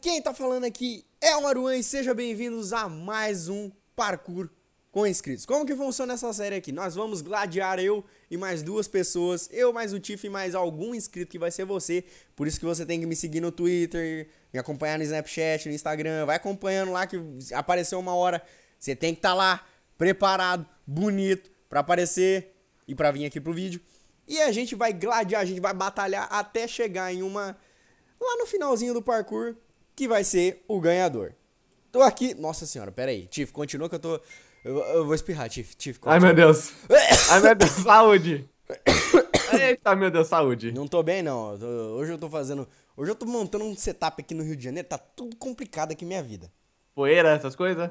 quem tá falando aqui é o Aruan e sejam bem-vindos a mais um Parkour com inscritos. Como que funciona essa série aqui? Nós vamos gladiar eu e mais duas pessoas, eu mais o Tiff e mais algum inscrito que vai ser você. Por isso que você tem que me seguir no Twitter, me acompanhar no Snapchat, no Instagram, vai acompanhando lá que apareceu uma hora. Você tem que estar tá lá, preparado, bonito, para aparecer e para vir aqui pro vídeo. E a gente vai gladiar, a gente vai batalhar até chegar em uma... Lá no finalzinho do parkour, que vai ser o ganhador. Tô aqui. Nossa senhora, pera aí. Tiff, continua que eu tô. Eu, eu vou espirrar, Tiff. Tiff Ai, meu Deus. Ai, meu Deus, saúde. Eita, meu Deus, saúde. Não tô bem, não. Hoje eu tô fazendo. Hoje eu tô montando um setup aqui no Rio de Janeiro. Tá tudo complicado aqui minha vida. Poeira, essas coisas?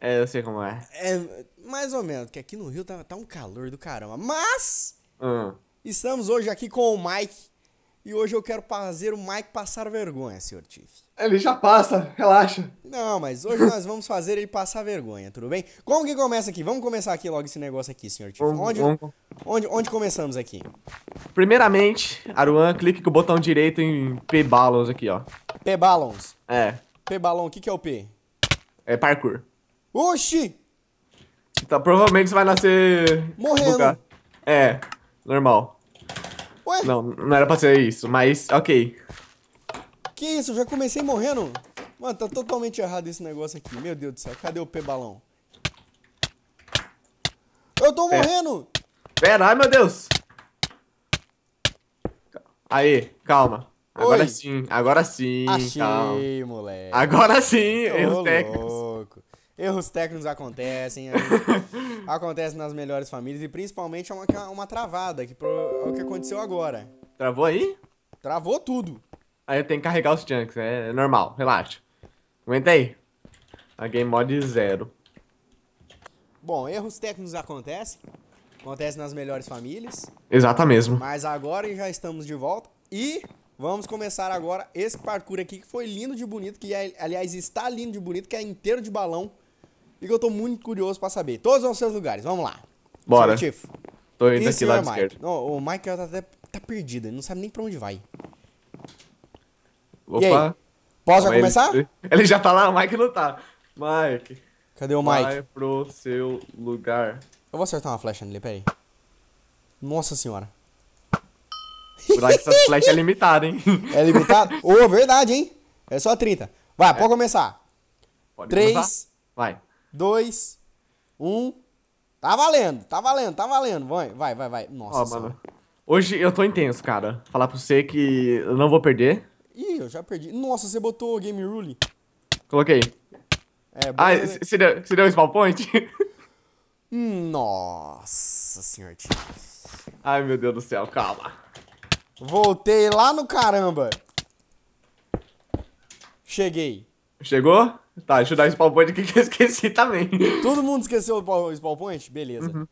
É, eu sei como é. É, mais ou menos, porque aqui no Rio tá, tá um calor do caramba. Mas. Hum. Estamos hoje aqui com o Mike, e hoje eu quero fazer o Mike passar vergonha, senhor Tiff. Ele já passa, relaxa. Não, mas hoje nós vamos fazer ele passar vergonha, tudo bem? Como que começa aqui? Vamos começar aqui logo esse negócio aqui, senhor Tiff. Onde, onde, onde começamos aqui? Primeiramente, Aruan, clique com o botão direito em P-Balons aqui, ó. P-Balons? É. P-Balon, o que que é o P? É parkour. Oxi! Então, provavelmente você vai nascer... Morrendo. É, normal. Ué? Não, não era pra ser isso, mas ok. Que isso, eu já comecei morrendo. Mano, tá totalmente errado esse negócio aqui. Meu Deus do céu, cadê o P-balão? Eu tô é. morrendo! Pera, ai meu Deus! Aí, calma. Agora Oi. sim, agora sim. Achei, calma. moleque. Agora sim, erros técnicos. Erros técnicos acontecem, acontecem nas melhores famílias e principalmente é uma, uma travada, que pro, é o que aconteceu agora. Travou aí? Travou tudo. Aí eu tenho que carregar os chunks, é, é normal, relaxa. Aguenta aí. A game mod zero. Bom, erros técnicos acontecem, acontecem nas melhores famílias. Exata mesmo. Mas agora já estamos de volta e vamos começar agora esse parkour aqui que foi lindo de bonito, que é, aliás está lindo de bonito, que é inteiro de balão e que eu tô muito curioso pra saber. Todos os seus lugares, vamos lá. Bora. Tô indo aqui lado Mike? esquerdo. Não, o Mike tá, tá perdido, ele não sabe nem pra onde vai. Opa. Posso já começar? Ele, ele, já tá lá, o Mike não tá. Mike. Cadê o Mike? Vai pro seu lugar. Eu vou acertar uma flecha nele, peraí. Nossa senhora. Cuidado que essas flechas é limitada, hein? É limitado? Ô, oh, verdade, hein? É só 30. Vai, é. pode começar. Pode 3. Começar? Vai dois, um. Tá valendo, tá valendo, tá valendo. Vai, vai, vai. vai. Nossa Ó, mano. Hoje eu tô intenso, cara. Falar pra você que eu não vou perder. Ih, eu já perdi. Nossa, você botou Game Rule. Coloquei. É, bom, ah, né? você deu, o spawn point? Nossa senhora. Ai, meu Deus do céu, calma. Voltei lá no caramba. Cheguei. Chegou? Tá, ajudar o Spawn Point que eu esqueci também. Todo mundo esqueceu o Spawn Point? Beleza. Uhum.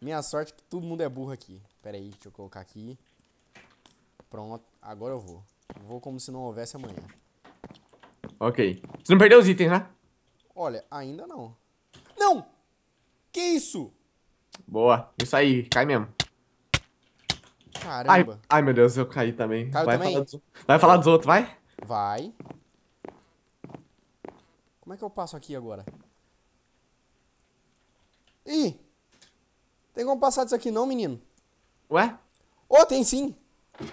Minha sorte é que todo mundo é burro aqui. Pera aí, deixa eu colocar aqui. Pronto, agora eu vou. Eu vou como se não houvesse amanhã. Ok. Você não perdeu os itens, né? Olha, ainda não. Não! Que isso? Boa, isso aí, cai mesmo. Caramba. Ai, ai meu Deus, eu caí também. Caiu vai, também? Falar dos, vai falar dos outros, vai? Vai. Como é que eu passo aqui agora? Ih! Tem como passar disso aqui não, menino? Ué? Ô, oh, tem sim! Ô,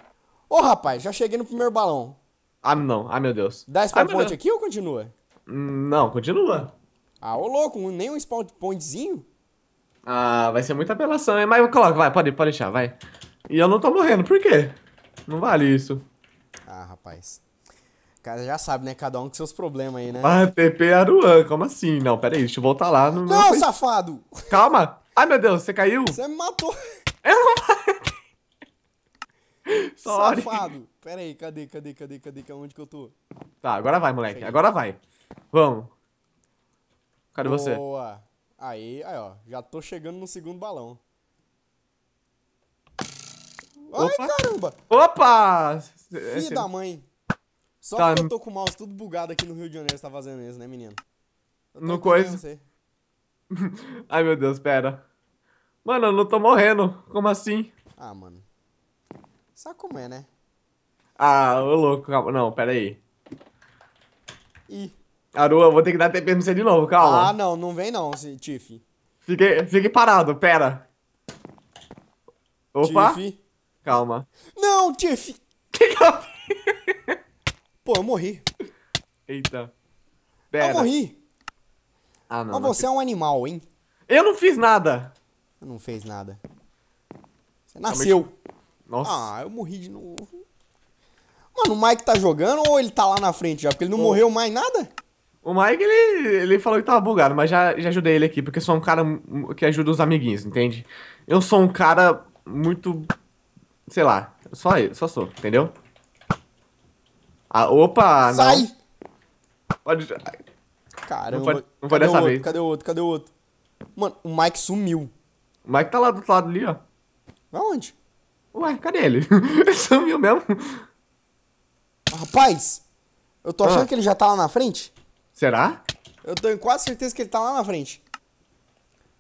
oh, rapaz, já cheguei no primeiro balão. Ah, não. Ah, meu Deus. Dá spawn ah, point aqui ou continua? Não, continua. Ah, ô louco, nem um spawn pointzinho? Ah, vai ser muita apelação, hein? Mas coloca, vai, pode, pode deixar, vai. E eu não tô morrendo, por quê? Não vale isso. Ah, rapaz. Cara, já sabe, né? Cada um com seus problemas aí, né? Ah, PP Aruan, como assim? Não, peraí, deixa eu voltar lá. No não, meu... safado! Calma! Ai, meu Deus, você caiu? Você me matou! Eu não Sorry. Safado! Peraí, cadê, cadê, cadê, cadê, cadê? É onde que eu tô? Tá, agora vai, moleque. Agora vai. Vamos. Cadê Boa. você? Boa. Aí, aí, ó. Já tô chegando no segundo balão. Opa. Ai, caramba! Opa! Filho da mãe. Só tá. eu tô com o mouse tudo bugado aqui no Rio de Janeiro, você tá fazendo isso, né, menino? No coisa. Ai, meu Deus, pera. Mano, eu não tô morrendo. Como assim? Ah, mano. Sabe como é, né? Ah, ô louco, calma. Não, pera aí. Ih. Arua, eu vou ter que dar TP no C de novo, calma. Ah, não, não vem não, Tiff. Fique, fique parado, pera. Opa. Tiff. Calma. Não, Tiff. Que que eu... Pô, eu morri. Eita. Pera. Eu morri. Ah, não. Mas você é um animal, hein? Eu não fiz nada. Eu não fez nada. Você nasceu. Nossa. Ah, eu morri de novo. Mano, o Mike tá jogando ou ele tá lá na frente já? Porque ele não morreu mais nada? O Mike, ele, ele falou que tava bugado, mas já, já ajudei ele aqui, porque eu sou um cara que ajuda os amiguinhos, entende? Eu sou um cara muito. Sei lá, só, eu, só sou, entendeu? Ah, opa, Sai! Não. Pode. Caramba. Não pode não dessa vez. Cadê o outro? Cadê o outro? Mano, o Mike sumiu. O Mike tá lá do outro lado ali, ó. Aonde? Ué, cadê ele? ele sumiu mesmo. Ah, rapaz, eu tô achando ah. que ele já tá lá na frente. Será? Eu tenho quase certeza que ele tá lá na frente.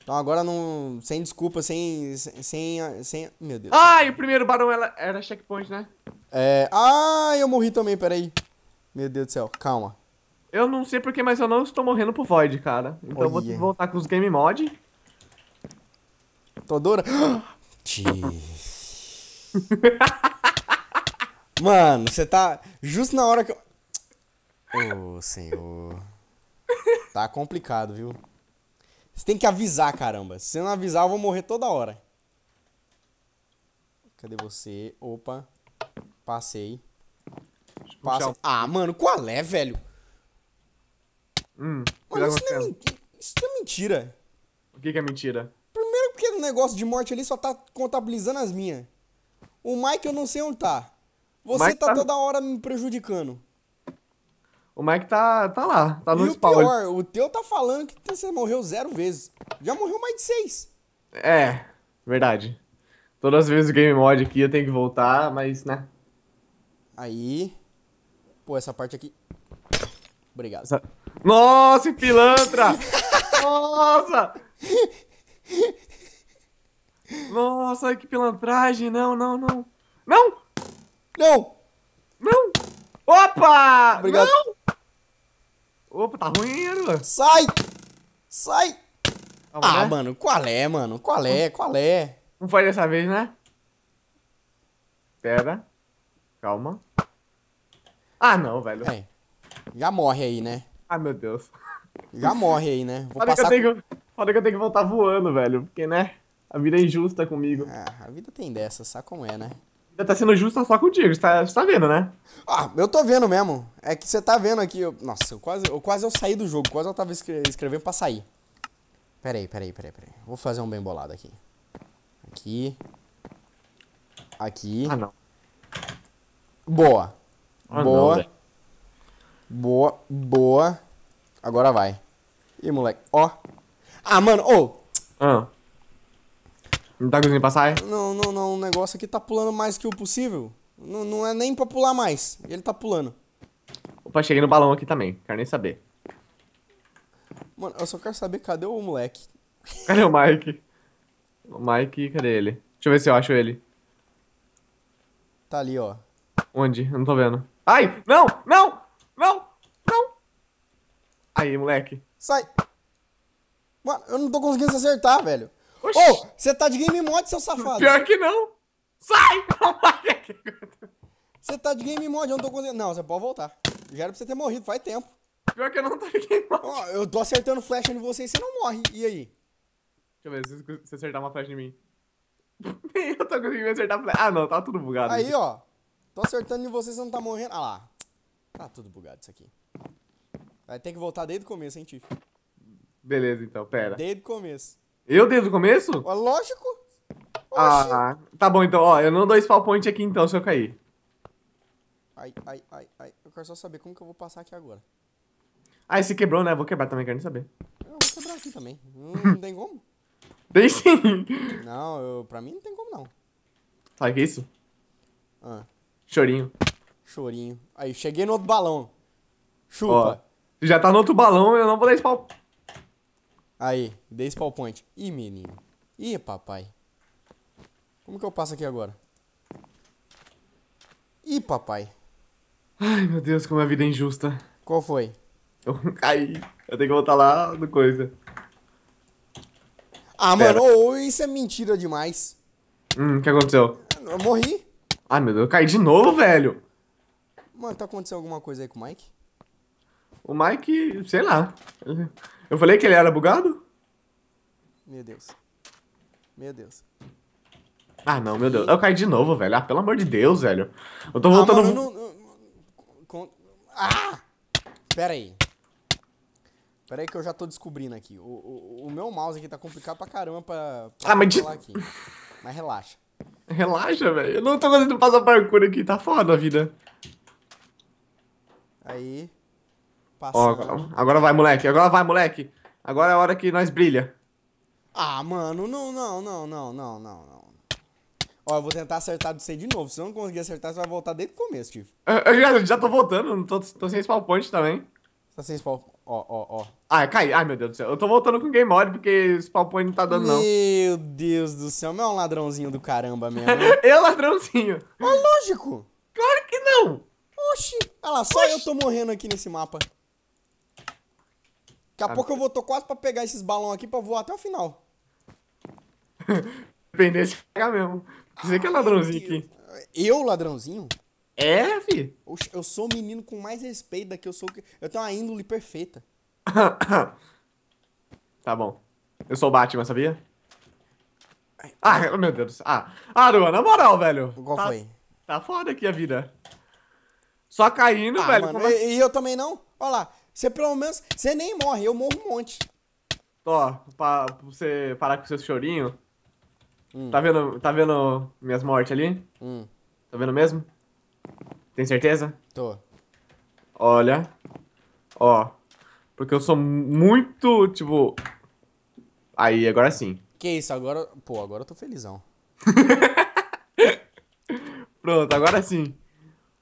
Então agora não. Sem desculpa, sem. sem. sem meu Deus. Ah, o primeiro barão era, era checkpoint, né? É. Ah, eu morri também, peraí. Meu Deus do céu, calma. Eu não sei porquê, mas eu não estou morrendo pro Void, cara. Então eu vou voltar com os Game Mod. Tô dura. Mano, você tá justo na hora que eu. Ô, oh, senhor. Tá complicado, viu? Você tem que avisar, caramba. Se você não avisar, eu vou morrer toda hora. Cadê você? Opa. Passei. Ah, mano, qual é, velho? Hum, mano, isso não, é isso não é mentira. O que, que é mentira? Primeiro porque o negócio de morte ali só tá contabilizando as minhas. O Mike eu não sei onde tá. Você tá, tá toda hora me prejudicando. O Mike tá, tá lá, tá no e o pior, o teu tá falando que você morreu zero vezes. Já morreu mais de seis. É, verdade. Todas as vezes o game mod aqui eu tenho que voltar, mas né. Aí. Pô, essa parte aqui. Obrigado. Essa... Nossa, pilantra! Nossa! Nossa, que pilantragem! Não, não, não. Não! Não! Não! Opa! Obrigado. Não! Opa, tá ruim ainda, Sai! Sai! Ah, ah mano, qual é, mano? Qual é? Qual é? Não foi dessa vez, né? Pera. Calma. Ah, não, velho. É. Já morre aí, né? Ah, meu Deus. Já morre aí, né? Vou passar... que, eu tenho... que eu tenho que voltar voando, velho. Porque, né? A vida é injusta comigo. Ah, a vida tem dessa, sabe como é, né? Você tá sendo justa só contigo, você tá, você tá vendo, né? Ah, eu tô vendo mesmo. É que você tá vendo aqui. Eu... Nossa, eu quase, eu quase eu saí do jogo, quase eu tava escrevendo pra sair. Peraí, peraí, peraí, peraí. Vou fazer um bem bolado aqui. Aqui. Aqui. Ah, não. Boa. Ah, boa. Não, né? boa, boa. Agora vai. Ih, moleque. Ó. Ah, mano, ô. Oh. Ah. Não tá conseguindo passar, é? Não, não, não. O negócio aqui tá pulando mais que o possível. Não, não é nem pra pular mais. Ele tá pulando. Opa, cheguei no balão aqui também. Quero nem saber. Mano, eu só quero saber cadê o moleque. Cadê o Mike? O Mike, cadê ele? Deixa eu ver se eu acho ele. Tá ali, ó. Onde? Eu não tô vendo. Ai! Não! Não! Não! Não! Aí, moleque. Sai! Mano, eu não tô conseguindo se acertar, velho. Oxi. Ô, você tá de game mod, seu safado. Pior que não. Sai! Você tá de game mod, eu não tô conseguindo. Não, você pode voltar. Já era pra você ter morrido, faz tempo. Pior que eu não tô de game mod. Ó, eu tô acertando flecha em você e você não morre. E aí? Deixa eu ver se você acertar uma flecha em mim. Nem eu tô conseguindo acertar a flecha. Ah, não, tá tudo bugado. Aí, ó. Tô acertando em você e você não tá morrendo. Ah lá. Tá tudo bugado isso aqui. Vai ter que voltar desde o começo, hein, Tiff? Beleza, então, pera. Desde o começo. Eu desde o começo? Lógico. Oxi. Ah, tá bom então. Ó, eu não dou spawn point aqui então se eu cair. Ai, ai, ai, ai. Eu quero só saber como que eu vou passar aqui agora. Ah, esse quebrou, né? Vou quebrar também, quero nem saber. Eu vou quebrar aqui também. Hum, não, tem como? Tem sim. Não, eu, pra mim não tem como não. Sabe o que é isso? Ah, Chorinho. chorinho. Aí, cheguei no outro balão. Ó, já tá no outro balão, eu não vou dar spawn Aí, dei esse PowerPoint. Ih, menino. Ih, papai. Como que eu passo aqui agora? Ih, papai. Ai, meu Deus, como a vida é injusta. Qual foi? Eu caí. Eu tenho que voltar lá no coisa. Ah, Pera. mano, oh, isso é mentira demais. Hum, o que aconteceu? Eu morri. Ai, meu Deus, eu caí de novo, velho. Mano, tá acontecendo alguma coisa aí com o Mike? O Mike, sei lá. Eu falei que ele era bugado? Meu Deus. Meu Deus. Ah, não, meu Deus. Eu caí de novo, velho. Ah, pelo amor de Deus, velho. Eu tô voltando... Ah, mano, ah! Pera aí. Pera aí que eu já tô descobrindo aqui. O, o, o meu mouse aqui tá complicado pra caramba pra, pra ah, mas de... aqui. Mas relaxa. Relaxa, velho. Eu não tô conseguindo passar parkour aqui. Tá foda a vida. Aí. Ó, agora vai, moleque. Agora vai, moleque. Agora é a hora que nós brilha. Ah, mano, não, não, não, não, não, não, não. Ó, eu vou tentar acertar de você de novo. Se eu não conseguir acertar, você vai voltar desde o começo, Tiff. Eu, já, já tô voltando, tô, tô sem spawn point também. Tá sem spawn. Ó, ó, ó. Ah, é, cai. Ai, meu Deus do céu. Eu tô voltando com game mode porque spawn point não tá dando, meu não. Meu Deus do céu, mas é um ladrãozinho do caramba mesmo. eu ladrãozinho. Mas ah, lógico. Claro que não. Oxi. Olha lá, só Oxi. eu tô morrendo aqui nesse mapa. Daqui a Sabe? pouco eu vou, tô quase pra pegar esses balões aqui pra voar até o final. Depender de pegar mesmo. Você que é ladrãozinho aqui. Eu, ladrãozinho? É, fi. Oxe, eu sou o menino com mais respeito daqui. Eu, sou... eu tenho uma índole perfeita. tá bom. Eu sou o Batman, sabia? Ah, meu Deus. Ah, Arua, na moral, velho. Qual tá, foi? Tá foda aqui a vida. Só caindo, ah, velho. Mano, Como... É e, eu também não? Olha lá. Você pelo menos. Você nem morre, eu morro um monte. Ó, pra você parar com seus chorinho. Hum. Tá vendo, tá vendo minhas mortes ali? Hum. Tá vendo mesmo? Tem certeza? Tô. Olha. Ó. Porque eu sou muito, tipo. Aí, agora sim. Que isso, agora. Pô, agora eu tô felizão. Pronto, agora sim.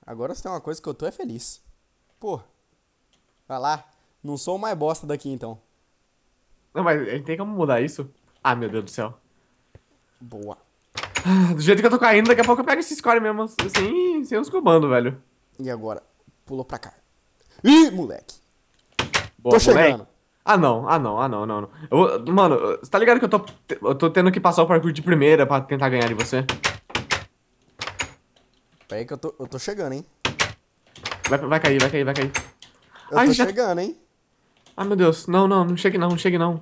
Agora se tem uma coisa que eu tô é feliz. Pô. Vai lá. Não sou o mais bosta daqui, então. Não, mas a gente tem como mudar isso? Ah, meu Deus do céu. Boa. Do jeito que eu tô caindo, daqui a pouco eu pego esse score mesmo, assim, sem os comandos, velho. E agora? Pulou pra cá. Ih, moleque. Boa, tô chegando. Moleque. Ah, não, ah, não, ah, não, não. não. Eu, mano, você tá ligado que eu tô, eu tô tendo que passar o parkour de primeira pra tentar ganhar de você? aí que eu tô, eu tô chegando, hein. Vai, vai cair, vai cair, vai cair. Eu Ai, tô já... Tá- chegando, hein? Ai, ah, meu Deus. Não, não, não chegue não, não chegue não.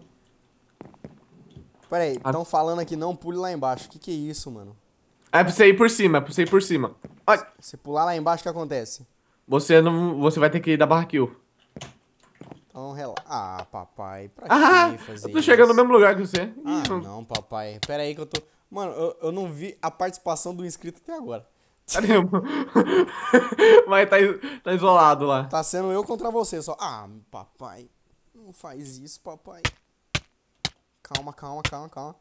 Peraí, estão ah. falando aqui não pule lá embaixo. O que que é isso, mano? É pra você ir por cima, é pra você ir por cima. Ai. Se pular lá embaixo, o que acontece? Você não... Você vai ter que ir da barra kill. Então relaxa. Ah, papai, pra ah, que fazer eu tô chegando isso? no mesmo lugar que você. Ah, não, papai. Peraí, que eu tô... Mano, eu, eu não vi a participação do inscrito até agora. Caramba. Mas tá, tá isolado lá. Tá sendo eu contra você, só. Ah, papai. Não faz isso, papai. Calma, calma, calma, calma.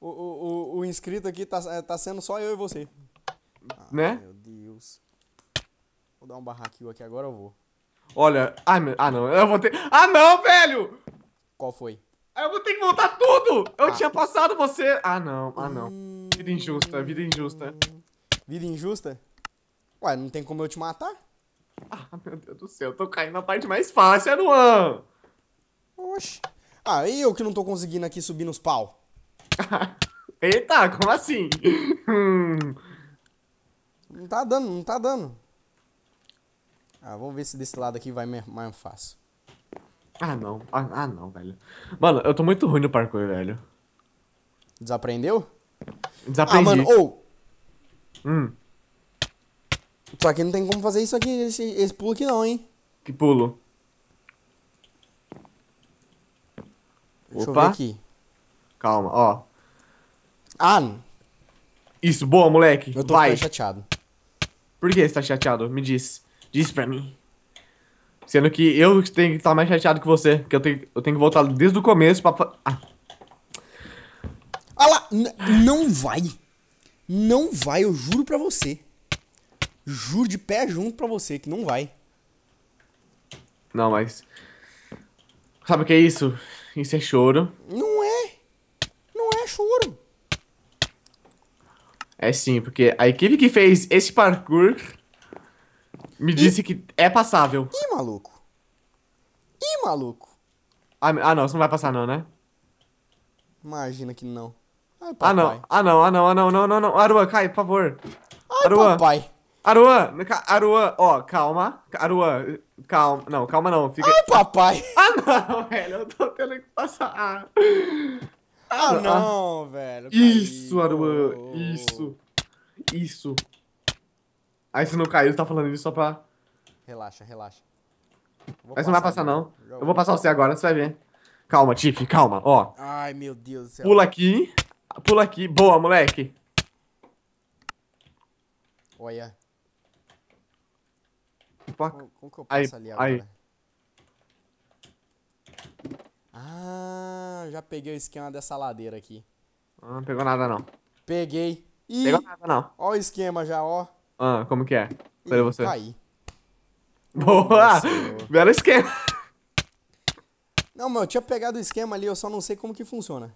O, o, o, o inscrito aqui tá, é, tá sendo só eu e você. Ah, né? Meu Deus. Vou dar um barraquinho aqui agora, eu vou. Olha, ai meu, ah não, eu vou ter. Ah não, velho! Qual foi? Eu vou ter que voltar tudo! Eu ah. tinha passado você! Ah não, ah não. Hum. Vida injusta, vida injusta. Vida injusta? Ué, não tem como eu te matar? Ah, meu Deus do céu, eu tô caindo na parte mais fácil, Aruan! Oxi. Ah, e eu que não tô conseguindo aqui subir nos pau? Eita, como assim? Hum. não tá dando, não tá dando. Ah, vamos ver se desse lado aqui vai mais fácil. Ah, não. Ah, ah, não, velho. Mano, eu tô muito ruim no parkour, velho. Desaprendeu? Desaprendi. Ah, mano, ou... Oh, Hum. Só que não tem como fazer isso aqui, esse, esse pulo aqui não, hein? Que pulo? Deixa Opa. eu ver aqui. Calma, ó. Ah! Isso, boa, moleque. Eu tô Vai. chateado. Por que você tá chateado? Me diz. Diz pra mim. Sendo que eu tenho que estar tá mais chateado que você. Porque eu tenho, eu tenho que voltar desde o começo pra... Ah. olha ah lá! N não vai! Não vai, eu juro pra você. Juro de pé junto pra você que não vai. Não, mas. Sabe o que é isso? Isso é choro. Não é. Não é choro. É sim, porque a equipe que fez esse parkour me disse que é passável. Ih, maluco. Ih, maluco. Ah, ah, não, você não vai passar não, né? Imagina que não. Ai, ah, não. Ah, não, ah, não, ah, não, não, não, não. Aruan, cai, por favor. Ai, Aruan. papai. Aruan, Aruan, ó, calma. Aruan, calma. Não, calma não. Fica... Ai, papai. Ah, não, velho. Eu tô tendo que passar. Ah, ah, não, ah. velho. Isso, Aruan. Isso. Isso. Aí você não caiu, tá falando isso só pra... Relaxa, relaxa. Vou Mas não vai passar, não. Eu vou passar você agora, você vai ver. Calma, Tiff, calma, ó. Ai, meu Deus do céu. Pula aqui pula aqui. Boa, moleque. Olha. Opa. Como, como que eu passo aí, ali agora? Aí. Ah, já peguei o esquema dessa ladeira aqui. Ah, não pegou nada não. Peguei. Ih, pegou nada não. Ó o esquema já, ó. Ah, como que é? Cadê você? Caí. Tá Boa! Belo esquema. Não, meu, eu tinha pegado o esquema ali, eu só não sei como que funciona.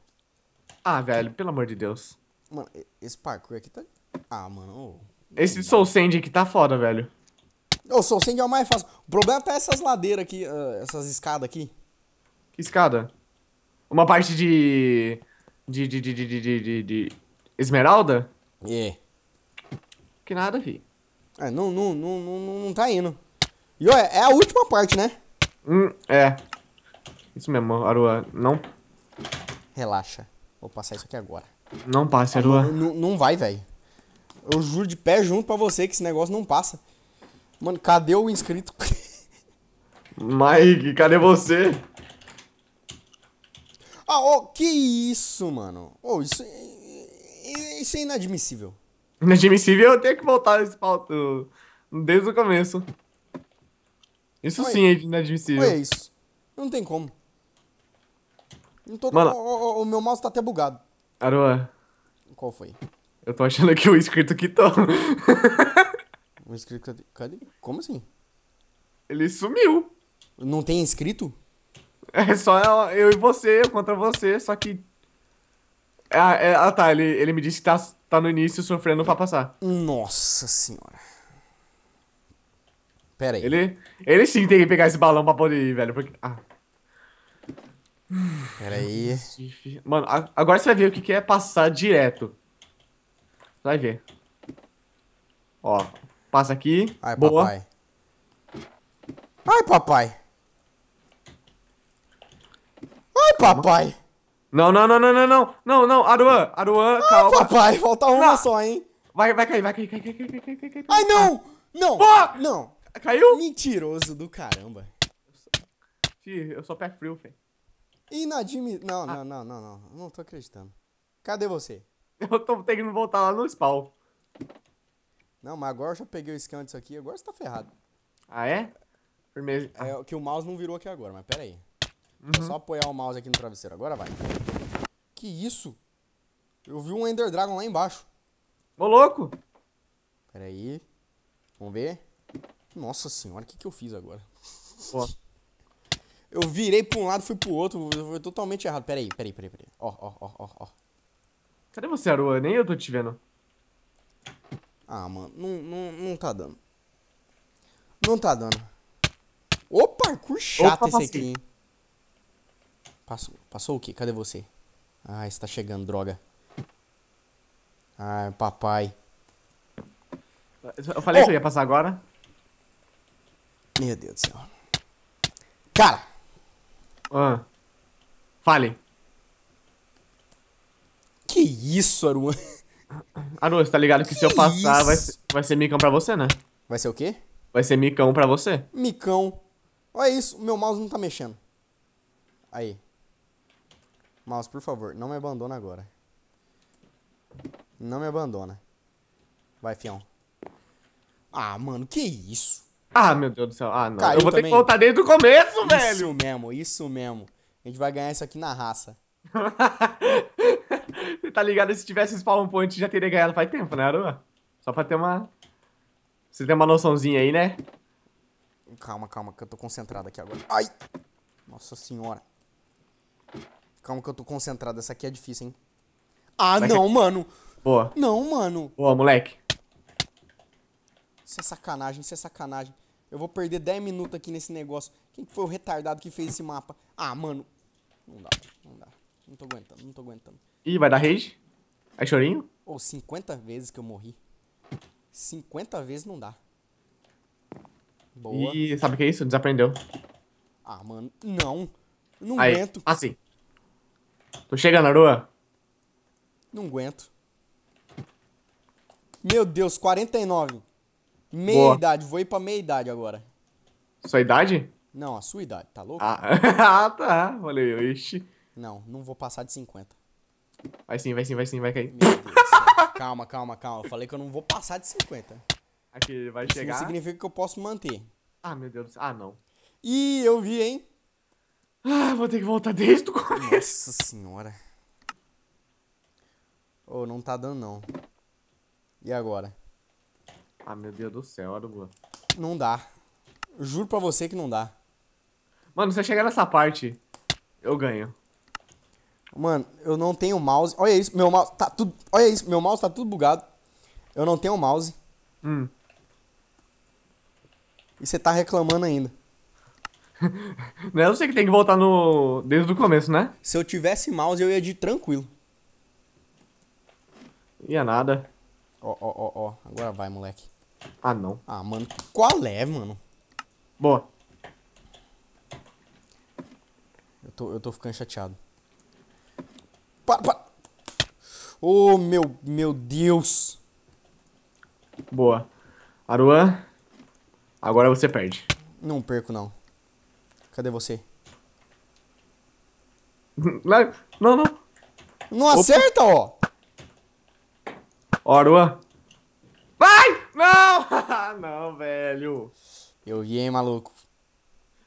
Ah, velho, pelo amor de Deus. Mano, esse parkour aqui tá. Ah, mano. Oh, esse Soul Sand aqui tá foda, velho. O oh, Soul Sand é o mais fácil. O problema tá essas ladeiras aqui, uh, essas escadas aqui. Que escada? Uma parte de. De. De. De. De. de, de, de... Esmeralda? É. Yeah. Que nada, fi. É, não, não, não, não, não tá indo. E ué, é a última parte, né? Hum, é. Isso mesmo, Arua. Não. Relaxa. Vou passar isso aqui agora. Não passa, Eruan. Não, não vai, velho. Eu juro de pé junto pra você que esse negócio não passa. Mano, cadê o inscrito? Mike, cadê você? Ah, oh, que isso, mano. Oh, isso, isso é inadmissível. Inadmissível eu tenho que voltar nesse pauta desde o começo. Isso sim é inadmissível. É isso. Não tem como. Não tô Mano, o, o, o, meu mouse tá até bugado. Aroa. Qual foi? Eu tô achando que o inscrito quitou. o inscrito. Cadê? Como assim? Ele sumiu. Não tem inscrito? É só eu e você, contra você, só que. Ah, é, ah tá, ele, ele me disse que tá, tá no início sofrendo pra passar. Nossa senhora. Pera aí. Ele, ele sim tem que pegar esse balão pra poder ir, velho. Porque... Ah. Peraí. Hum, Mano, agora você vai ver o que é passar direto. Vai ver. Ó, passa aqui. Ai, boa. papai. Ai, papai. Ai, papai. Não, não, não, não, não, não. Não, não, Aruan, Aruan, Ai, calma. papai, falta uma não. só, hein. Vai, vai cair, vai cair, cai, cair, cai, cai, Ai, não! Não! Pô! Não! Caiu? Mentiroso do caramba. Fih, eu sou pé frio, velho. Inadmissível. Ah. Não, não, não, não, não. Não tô acreditando. Cadê você? Eu tô tendo que voltar lá no spawn. Não, mas agora eu já peguei o scan disso aqui. Agora você tá ferrado. Ah, é? Primeiro... É, ah. É que o mouse não virou aqui agora, mas pera aí. Uhum. É só apoiar o mouse aqui no travesseiro. Agora vai. Que isso? Eu vi um Ender Dragon lá embaixo. Ô, louco! Pera aí. Vamos ver. Nossa senhora, o que, que eu fiz agora? Ó. Eu virei pra um lado, fui pro outro, foi totalmente errado. Peraí, peraí, peraí, peraí. Ó, ó, ó, ó, ó. Cadê você, Arua? Nem eu tô te vendo. Ah, mano, não, não, não tá dando. Não tá dando. Opa, parkour chato Opa, esse aqui, hein? Passou, passou o quê? Cadê você? Ah, está chegando, droga. Ai, ah, papai. Eu falei oh. que eu ia passar agora. Meu Deus do céu. Cara, ah. Falem. Que isso, Aruan? Aruan, você tá ligado que, que se eu passar vai ser, vai ser micão pra você, né? Vai ser o quê? Vai ser micão pra você. Micão. Olha isso, meu mouse não tá mexendo. Aí. Mouse, por favor, não me abandona agora. Não me abandona. Vai, fião. Ah, mano, que isso? Ah, meu Deus do céu. Ah, não. eu, vou também. ter que voltar desde o começo, isso velho. Isso mesmo, isso mesmo. A gente vai ganhar isso aqui na raça. Você tá ligado? Se tivesse spawn point, já teria ganhado faz tempo, né, Arua? Só pra ter uma... Você tem uma noçãozinha aí, né? Calma, calma, que eu tô concentrado aqui agora. Ai! Nossa senhora. Calma que eu tô concentrado. Essa aqui é difícil, hein? Ah, é não, que... mano. Boa. Não, mano. Boa, moleque. Isso é sacanagem, isso é sacanagem. Eu vou perder 10 minutos aqui nesse negócio. Quem foi o retardado que fez esse mapa? Ah, mano. Não dá, não dá. Não tô aguentando, não tô aguentando. Ih, vai dar rage? É chorinho? Ou oh, 50 vezes que eu morri. 50 vezes não dá. Boa. E sabe o que é isso? Desaprendeu. Ah, mano, não. Não Aí. aguento. Assim. Tô chegando na rua? Não aguento. Meu Deus, 49. Meia Boa. idade, vou ir pra meia idade agora. Sua idade? Não, a sua idade, tá louco? Ah, ah tá. Falei, ixi. Não, não vou passar de 50. Vai sim, vai sim, vai sim, vai cair. Meu Deus calma, calma, calma. Eu falei que eu não vou passar de 50. Aqui, vai Isso chegar. Isso significa que eu posso manter. Ah, meu Deus do céu. Ah, não. Ih, eu vi, hein? Ah, vou ter que voltar desde o começo. Nossa senhora. Ô, oh, não tá dando, não. E agora? Ah, meu Deus do céu, Aruba. Não dá. Juro pra você que não dá. Mano, se eu chegar nessa parte, eu ganho. Mano, eu não tenho mouse. Olha isso, meu mouse tá tudo. Olha isso, meu mouse tá tudo bugado. Eu não tenho mouse. Hum. E você tá reclamando ainda. não é você que tem que voltar no. desde o começo, né? Se eu tivesse mouse, eu ia de tranquilo. Ia nada. Ó, ó, ó, ó. Agora vai, moleque. Ah, não. Ah, mano, qual é, mano? Boa. Eu tô, eu tô ficando chateado. Para, para. Oh, meu, meu Deus. Boa. Aruan, agora você perde. Não perco, não. Cadê você? Não, não. Não acerta, Opa. ó. Ó, Aruan, não, velho. Eu ri, hein, maluco.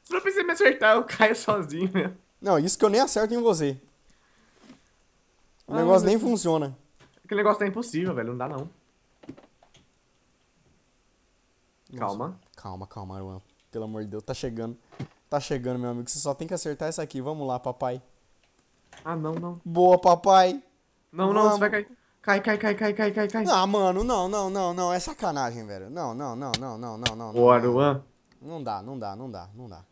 Você não precisa me acertar, eu caio sozinho, né? Não, isso que eu nem acerto em você. O ah, negócio nem funciona. Aquele negócio tá impossível, velho. Não dá, não. Nossa. Calma. Calma, calma, Aruan. Pelo amor de Deus, tá chegando. Tá chegando, meu amigo. Você só tem que acertar essa aqui. Vamos lá, papai. Ah, não, não. Boa, papai. Não, Vamos. não, você vai cair. Cai, cai, cai, cai, cai, cai, cai. Ah, mano, não, não, não, não. É sacanagem, velho. Não, não, não, não, não, não, não. Boa, Luan. Não dá, não dá, não dá, não dá.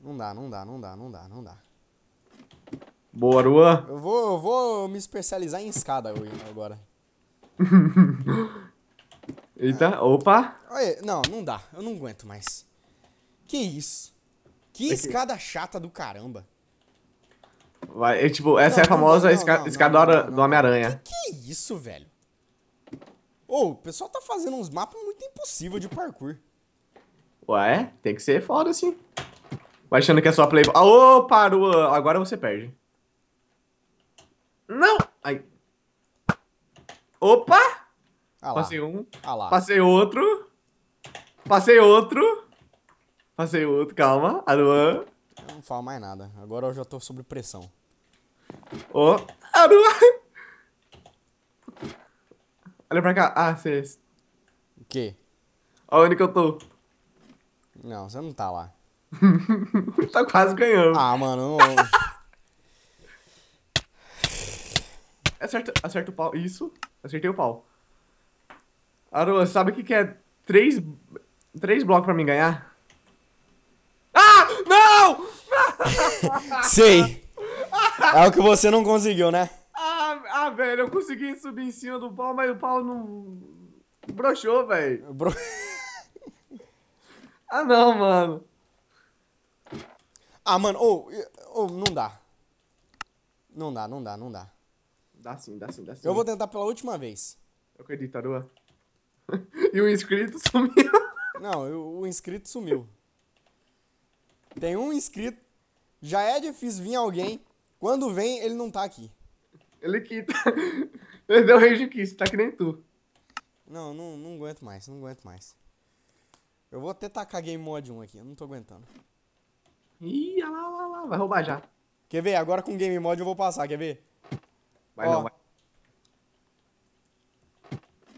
Não dá, não dá, não dá, não dá, não dá. Boa, Luan. Eu vou, eu vou me especializar em escada agora. Eita, opa. não, não dá. Eu não aguento mais. Que isso? Que é escada chata do caramba. Vai, é, tipo, essa não, é a famosa não, escadora do Homem-Aranha. Que, que é isso, velho? Ô, oh, o pessoal tá fazendo uns mapas muito impossível de parkour. Ué, tem que ser foda assim. Vai achando que é só playboy. oh parou! Agora você perde. Não! Ai. Opa! Ah passei um. Ah passei outro. Passei outro. Passei outro, calma. Aduan. Eu não falo mais nada. Agora eu já tô sob pressão. Ô. Oh. Olha pra cá. Ah, você. É o quê? Olha onde que eu tô. Não, você não tá lá. tá quase ganhando. Ah, mano. Não... acerta, acerta o pau. Isso. Acertei o pau. Aru, sabe o que, que é três, três blocos pra mim ganhar? Sei. É o que você não conseguiu, né? Ah, ah, velho, eu consegui subir em cima do pau, mas o pau não. broxou, velho. Bro... ah, não, mano. Ah, mano, ou. Oh, oh, não dá. Não dá, não dá, não dá. Dá sim, dá sim, dá sim. Eu vou tentar pela última vez. Eu é acredito, Arua. e o inscrito sumiu. Não, eu, o inscrito sumiu. Tem um inscrito já é difícil vir alguém. Quando vem, ele não tá aqui. Ele quita. Ele deu rage quis, tá que nem tu. Não, não, não aguento mais, não aguento mais. Eu vou até tacar Game Mode 1 aqui, eu não tô aguentando. Ih, olha lá, olha lá, vai roubar já. Quer ver? Agora com Game Mode eu vou passar, quer ver? Vai Ó. não, vai.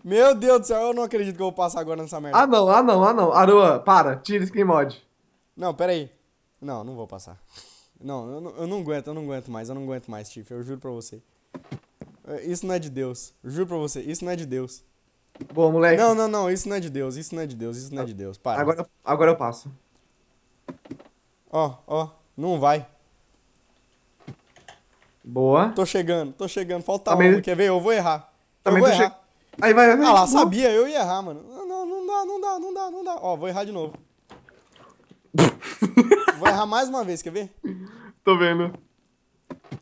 Meu Deus do céu, eu não acredito que eu vou passar agora nessa merda. Ah não, ah não, ah não. Aroa, para, tira esse Game Mode. Não, pera aí. Não, não vou passar. Não, eu não, eu não aguento, eu não aguento mais, eu não aguento mais, Tiff, eu juro pra você. Eh, isso não é de Deus, eu juro pra você, isso não é de Deus. Boa, moleque. Não, não, não, isso não é de Deus, isso não é de Deus, isso não é de Deus, para. Agora, agora eu passo. Ó, ó, não vai. Boa. Tô chegando, tô chegando, falta Também... uma, quer ver? Eu vou errar. Também eu vou errar. Che... Aí vai, vai, vai. Ah lá, sabia, eu ia errar, mano. Não, não, não dá, não dá, não dá, não dá. Ó, vou errar de novo. errar mais uma vez, quer ver? Tô vendo.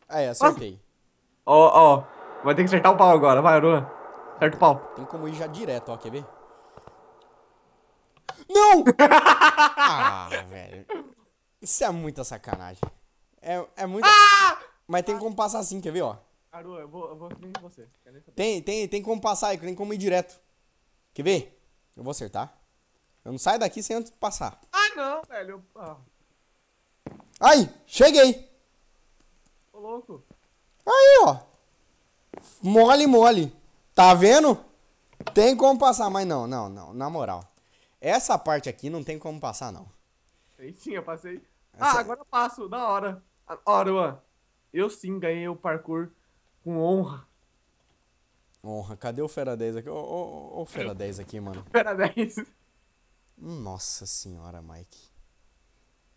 Aí, acertei. Ó, ó. Vai ter que acertar o pau agora, vai, Aruna. Acerta o pau. Tem como ir já direto, ó, quer ver? Não! ah, velho. Isso é muita sacanagem. É, é muito. Ah! Mas tem como passar assim, quer ver, ó? Arua, eu vou, eu vou vir com você. Tem, tem, tem como passar aí, tem como ir direto. Quer ver? Eu vou acertar. Eu não saio daqui sem antes passar. Ah, não, velho. Eu... Ah. Aí, cheguei. Ô, louco. Aí, ó. Mole, mole. Tá vendo? Tem como passar, mas não, não, não. Na moral. Essa parte aqui não tem como passar, não. Tem sim, eu passei. Ah, Essa... Ah, agora eu passo. Da hora. Ah, hora, mano. Eu sim ganhei o parkour com honra. Honra. Cadê o Fera 10 aqui? Ô, ô, ô Fera 10 aqui, mano. Fera 10. Nossa senhora, Mike.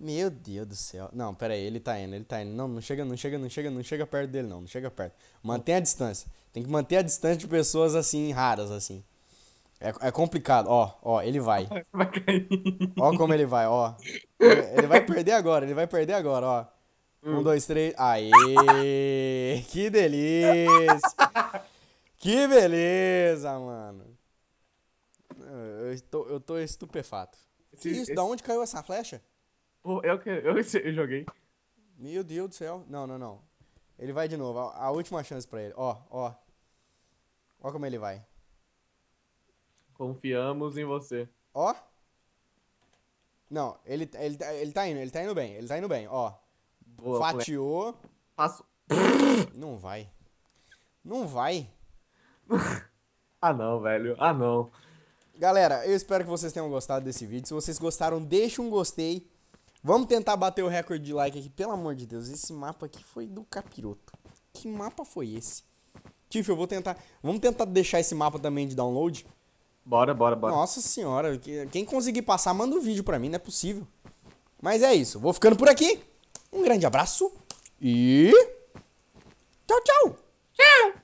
Meu Deus do céu. Não, pera aí, ele tá indo, ele tá indo. Não, não chega, não chega, não chega, não chega perto dele, não. Não chega perto. Mantém a distância. Tem que manter a distância de pessoas assim, raras, assim. É, é complicado. Ó, ó, ele vai. Vai cair. Ó como ele vai, ó. Ele vai perder agora, ele vai perder agora, ó. Um, hum. dois, três. Aê! Que delícia! Que beleza, mano. Eu tô, eu tô estupefato. Esse, Isso, esse... da onde caiu essa flecha? Pô, é eu, eu, eu joguei. Meu Deus do céu. Não, não, não. Ele vai de novo. A, a última chance pra ele. Ó, ó. Ó como ele vai. Confiamos em você. Ó. Não, ele, ele, ele tá indo, ele tá indo bem, ele tá indo bem, ó. Boa, Fatiou. Passo. Não vai. Não vai. ah não, velho. Ah não. Galera, eu espero que vocês tenham gostado desse vídeo. Se vocês gostaram, deixa um gostei. Vamos tentar bater o recorde de like aqui, pelo amor de Deus. Esse mapa aqui foi do capiroto. Que mapa foi esse? Tiff, eu vou tentar. Vamos tentar deixar esse mapa também de download? Bora, bora, bora. Nossa senhora, quem conseguir passar, manda o um vídeo pra mim, não é possível. Mas é isso, vou ficando por aqui. Um grande abraço e. Tchau, tchau! Tchau!